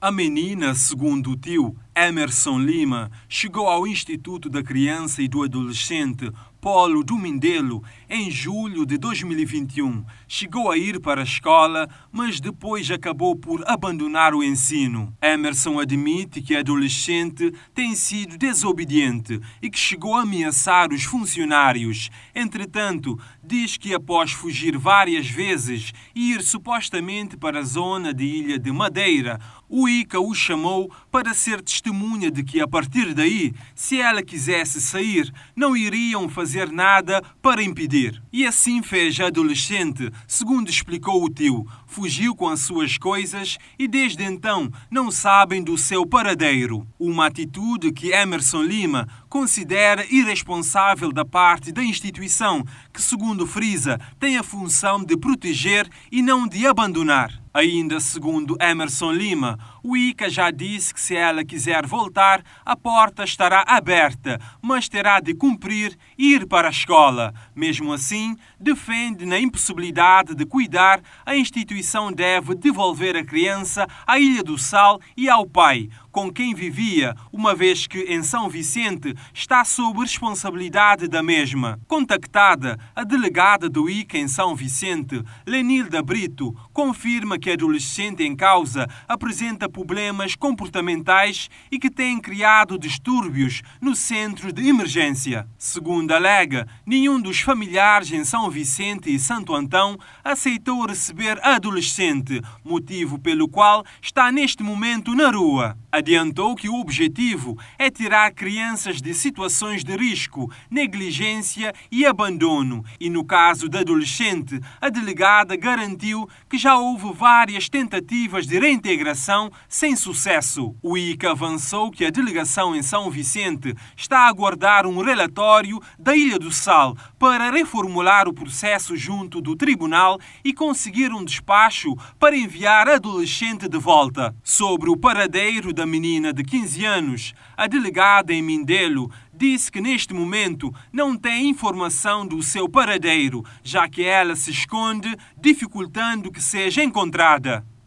A menina, segundo o tio, Emerson Lima chegou ao Instituto da Criança e do Adolescente Polo do Mindelo em julho de 2021. Chegou a ir para a escola, mas depois acabou por abandonar o ensino. Emerson admite que adolescente tem sido desobediente e que chegou a ameaçar os funcionários. Entretanto, diz que após fugir várias vezes e ir supostamente para a zona de Ilha de Madeira, o ICA o chamou para ser testemunha testemunha de que, a partir daí, se ela quisesse sair, não iriam fazer nada para impedir. E assim fez a adolescente, segundo explicou o tio. Fugiu com as suas coisas e, desde então, não sabem do seu paradeiro. Uma atitude que Emerson Lima considera irresponsável da parte da instituição que, segundo frisa, tem a função de proteger e não de abandonar. Ainda segundo Emerson Lima, o ICA já disse que se ela quiser voltar, a porta estará aberta, mas terá de cumprir ir para a escola. Mesmo assim, defende na impossibilidade de cuidar, a instituição deve devolver a criança à Ilha do Sal e ao pai, com quem vivia, uma vez que em São Vicente está sob responsabilidade da mesma. Contactada, a delegada do ICA em São Vicente, Lenilda Brito, confirma que a adolescente em causa apresenta problemas comportamentais e que tem criado distúrbios no centro de emergência. Segundo alega, nenhum dos familiares em São Vicente e Santo Antão aceitou receber a adolescente, motivo pelo qual está neste momento na rua. Adiantou que o objetivo é tirar crianças de situações de risco, negligência e abandono ano. E no caso da adolescente, a delegada garantiu que já houve várias tentativas de reintegração sem sucesso. O ICA avançou que a delegação em São Vicente está a aguardar um relatório da Ilha do Sal para reformular o processo junto do tribunal e conseguir um despacho para enviar a adolescente de volta. Sobre o paradeiro da menina de 15 anos, a delegada em Mindelo disse que neste momento não tem informação do seu paradeiro, já que ela se esconde, dificultando que seja encontrada.